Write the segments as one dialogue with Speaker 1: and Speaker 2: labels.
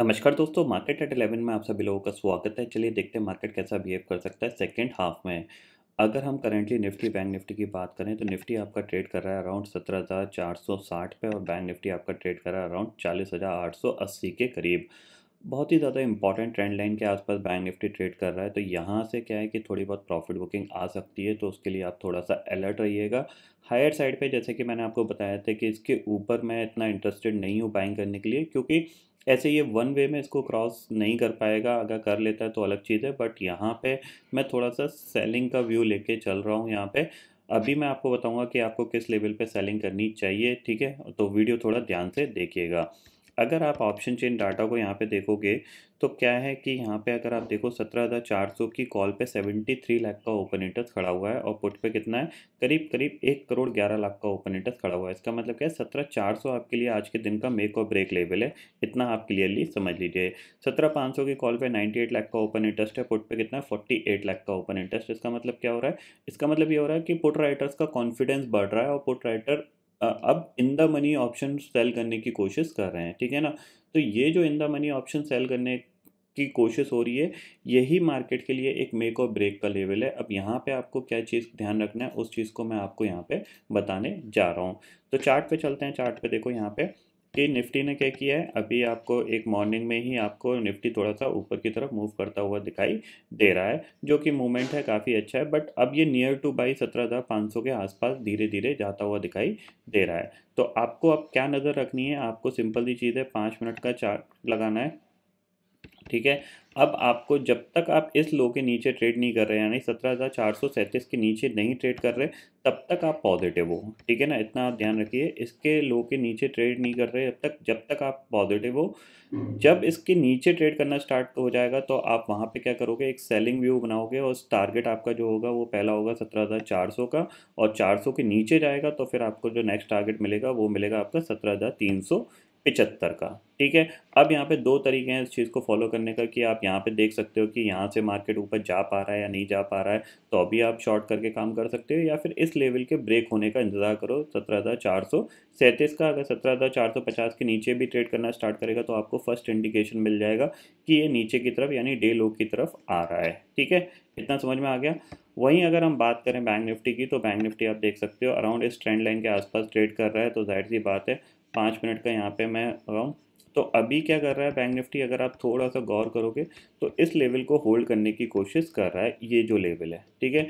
Speaker 1: नमस्कार दोस्तों market at eleven में आप सभी लोगों का स्वागत है चलिए देखते हैं मार्केट कैसा बिहेव कर सकता है सेकेंड हाफ में अगर हम करेंटली निफ्टी बैंक निफ्टी की बात करें तो निफ्टी आपका ट्रेड कर रहा है अराउंड सत्रह हज़ार चार सौ साठ पे और बैंक निफ्टी आपका ट्रेड कर रहा है अराउंड चालीस हज़ार आठ सौ अस्सी के करीब बहुत ही ज़्यादा इंपॉर्टेंट ट्रेंड लाइन के आसपास बैंक निफ्टी ट्रेड कर रहा है तो यहाँ से क्या है कि थोड़ी बहुत प्रॉफिट बुकिंग आ सकती है तो उसके लिए आप थोड़ा सा अलर्ट रहिएगा हायर साइड पे जैसे कि मैंने आपको बताया था कि इसके ऊपर मैं इतना इंटरेस्टेड नहीं हूँ बाइंग करने के लिए क्योंकि ऐसे ये वन वे में इसको क्रॉस नहीं कर पाएगा अगर कर लेता है तो अलग चीज़ है बट यहाँ पे मैं थोड़ा सा सेलिंग का व्यू लेके चल रहा हूँ यहाँ पे अभी मैं आपको बताऊँगा कि आपको किस लेवल पे सेलिंग करनी चाहिए ठीक है तो वीडियो थोड़ा ध्यान से देखिएगा अगर आप ऑप्शन चेन डाटा को यहाँ पे देखोगे तो क्या है कि यहाँ पे अगर आप देखो सत्रह हज़ार चार सौ की कॉल पे सेवेंटी थ्री लाख का ओपन इंटरेस्ट खड़ा हुआ है और पुट पे कितना है करीब करीब एक करोड़ ग्यारह लाख का ओपन इंटरेस्ट खड़ा हुआ है इसका मतलब क्या है सत्रह चार सौ आपके लिए आज के दिन का मेक और ब्रेक लेवल है इतना आप क्लियरली समझ लीजिए सत्रह पाँच सौ की कॉल पर नाइन्टी एट लाख का ओपन इंटरेस्ट है पुट पे कितना है फोर्टी एट लाख का ओपन इंटरेस्ट इसका मतलब क्या हो रहा है इसका मतलब ये हो रहा है कि पुट राइटर्स का कॉन्फिडेंस बढ़ रहा है और पुट राइटर अब in the money option sell करने की कोशिश कर रहे हैं ठीक है ना तो ये जो in the money option sell करने की कोशिश हो रही है यही मार्केट के लिए एक मेक और ब्रेक का लेवल है अब यहाँ पे आपको क्या चीज़ ध्यान रखना है उस चीज़ को मैं आपको यहाँ पे बताने जा रहा हूँ तो चार्ट पे चलते हैं चार्ट पे देखो यहाँ पे कि निफ्टी ने क्या किया है अभी आपको एक मॉर्निंग में ही आपको निफ्टी थोड़ा सा ऊपर की तरफ मूव करता हुआ दिखाई दे रहा है जो कि मूवमेंट है काफ़ी अच्छा है बट अब ये नियर टू बाई सत्रह हज़ार पाँच सौ के आसपास धीरे धीरे जाता हुआ दिखाई दे रहा है तो आपको अब क्या नज़र रखनी है आपको सिंपल सी चीज़ है पाँच मिनट का चार्ट लगाना है ठीक है अब आपको जब तक आप इस लो के नीचे ट्रेड नहीं कर रहे यानी सत्रह हज़ार चार सौ सैंतीस के नीचे नहीं ट्रेड कर रहे तब तक आप पॉजिटिव हो ठीक है ना इतना आप ध्यान रखिए इसके लो के नीचे ट्रेड नहीं कर रहे जब तक जब तक आप पॉजिटिव हो जब इसके नीचे ट्रेड करना स्टार्ट हो जाएगा तो आप वहाँ पे क्या करोगे एक सेलिंग व्यू बनाओगे और टारगेट आपका जो होगा वो पहला होगा सत्रह हज़ार चार सौ का और चार सौ के नीचे जाएगा तो फिर आपको जो नेक्स्ट टारगेट मिलेगा वो मिलेगा आपका सत्रह हज़ार तीन सौ पिचहत्तर का ठीक है अब यहाँ पे दो तरीके हैं इस चीज़ को फॉलो करने का कि आप यहाँ पे देख सकते हो कि यहाँ से मार्केट ऊपर जा पा रहा है या नहीं जा पा रहा है तो अभी आप शॉर्ट करके काम कर सकते हो या फिर इस लेवल के ब्रेक होने का इंतज़ार करो सत्रह हज़ार चार सौ सैंतीस का अगर सत्रह हज़ार चार सौ पचास के नीचे भी ट्रेड करना स्टार्ट करेगा तो आपको फर्स्ट इंडिकेशन मिल जाएगा कि ये नीचे की तरफ यानी डे लो की तरफ आ रहा है ठीक है इतना समझ में आ गया वहीं अगर हम बात करें बैंक निफ्टी की तो बैंक निफ्टी आप देख सकते हो अराउंड इस ट्रेंड लाइन के आसपास ट्रेड कर रहा है तो जाहिर सी बात है पाँच मिनट का यहाँ पे मैं लगाऊँ तो अभी क्या कर रहा है बैंक निफ्टी अगर आप थोड़ा सा गौर करोगे तो इस लेवल को होल्ड करने की कोशिश कर रहा है ये जो लेवल है ठीक है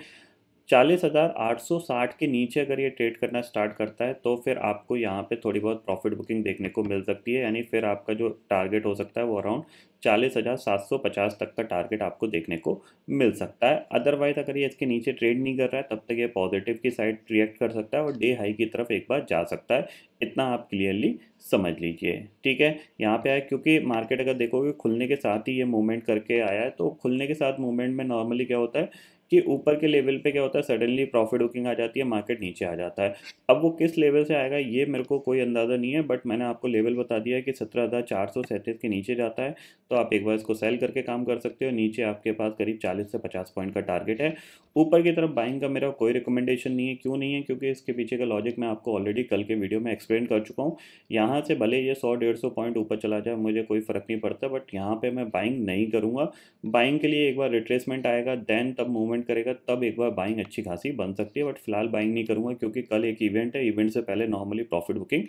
Speaker 1: चालीस हज़ार आठ सौ साठ के नीचे अगर ये ट्रेड करना स्टार्ट करता है तो फिर आपको यहाँ पे थोड़ी बहुत प्रॉफिट बुकिंग देखने को मिल सकती है यानी फिर आपका जो टारगेट हो सकता है वो अराउंड चालीस हज़ार सात सौ पचास तक का टारगेट आपको देखने को मिल सकता है अदरवाइज अगर ये इसके नीचे ट्रेड नहीं कर रहा है तब तक ये पॉजिटिव की साइड रिएक्ट कर सकता है और डे हाई की तरफ एक बार जा सकता है इतना आप क्लियरली समझ लीजिए ठीक है यहाँ पे आए क्योंकि मार्केट अगर देखोगे खुलने के साथ ही ये मूवमेंट करके आया है तो खुलने के साथ मूवमेंट में नॉर्मली क्या होता है कि ऊपर के लेवल पे क्या होता है सडनली प्रॉफिट बुकिंग आ जाती है मार्केट नीचे आ जाता है अब वो किस लेवल से आएगा ये मेरे को कोई अंदाज़ा नहीं है बट मैंने आपको लेवल बता दिया है कि सत्रह हज़ार चार सौ सैंतीस के नीचे जाता है तो आप एक बार इसको सेल करके काम कर सकते हो नीचे आपके पास करीब चालीस से पचास पॉइंट का टारगेट है ऊपर की तरफ बाइंग का मेरा कोई रिकमेंडेशन नहीं है क्यों नहीं है क्योंकि इसके पीछे का लॉजिक मैं आपको ऑलरेडी कल के वीडियो में एक्सप्लेन कर चुका हूँ यहाँ से भले ये सौ डेढ़ सौ पॉइंट ऊपर चला जाए मुझे कोई फ़र्क नहीं पड़ता बट यहाँ पर मैं बाइंग नहीं करूँगा बाइंग के लिए एक बार रिट्रेसमेंट आएगा देन तब मूवमेंट करेगा तब एक बार बाइंग अच्छी खासी बन सकती है बट फिलहाल बाइंग नहीं करूँगा क्योंकि कल एक इवेंट है इवेंट से पहले नॉर्मली प्रॉफिट बुकिंग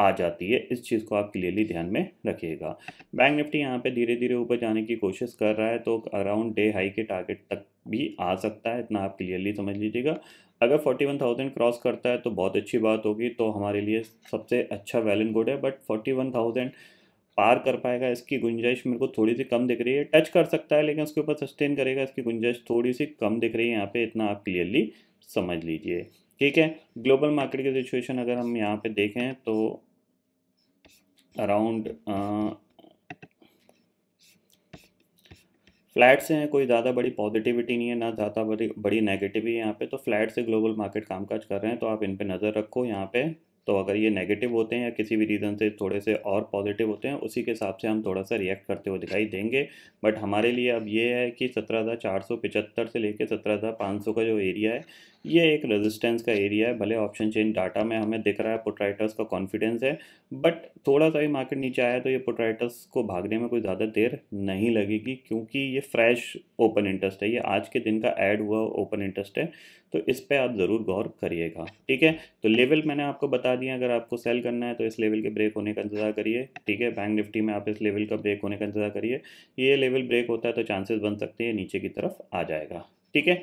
Speaker 1: आ जाती है इस चीज़ को आप क्लियरली ध्यान में रखिएगा बैंक निफ्टी यहाँ पे धीरे धीरे ऊपर जाने की कोशिश कर रहा है तो अराउंड डे हाई के टारगेट तक भी आ सकता है इतना आप क्लियरली समझ लीजिएगा अगर 41,000 क्रॉस करता है तो बहुत अच्छी बात होगी तो हमारे लिए सबसे अच्छा वैलन गुड है बट थाउजेंड पार कर पाएगा इसकी गुंजाइश मेरे को थोड़ी सी कम दिख रही है टच कर सकता है लेकिन उसके ऊपर सस्टेन करेगा इसकी गुंजाइश थोड़ी सी कम दिख रही है यहाँ पे इतना आप क्लियरली समझ लीजिए ठीक है ग्लोबल मार्केट की सिचुएशन अगर हम यहाँ पे देखें तो अराउंड फ्लैट से हैं कोई ज़्यादा बड़ी पॉजिटिविटी नहीं है ना ज़्यादा बड़ी बड़ी नेगेटिव है यहाँ पे तो फ्लैट से ग्लोबल मार्केट कामकाज कर रहे हैं तो आप इन पे नज़र रखो यहाँ पे तो अगर ये नेगेटिव होते हैं या किसी भी रीज़न से थोड़े से और पॉजिटिव होते हैं उसी के हिसाब से हम थोड़ा सा रिएक्ट करते हुए दिखाई देंगे बट हमारे लिए अब ये है कि सत्रह हज़ार चार सौ पिचहत्तर से लेकर सत्रह हज़ार पाँच सौ का जो एरिया है ये एक रेजिस्टेंस का एरिया है भले ऑप्शन चेन डाटा में हमें दिख रहा है पोट्राइटर्स का कॉन्फिडेंस है बट थोड़ा सा ही मार्केट नीचे आया तो ये पोट्राइटर्स को भागने में कोई ज़्यादा देर नहीं लगेगी क्योंकि ये फ्रेश ओपन इंटरेस्ट है ये आज के दिन का ऐड हुआ ओपन इंटरेस्ट है तो इस पर आप ज़रूर गौर करिएगा ठीक है तो लेवल मैंने आपको बता दिया अगर आपको सेल करना है तो इस लेवल के ब्रेक होने का इंतजार करिए ठीक है बैंक निफ्टी में आप इस लेवल का ब्रेक होने का इंतजार करिए ये लेवल ब्रेक होता है तो चांसेस बन सकते हैं नीचे की तरफ आ जाएगा ठीक है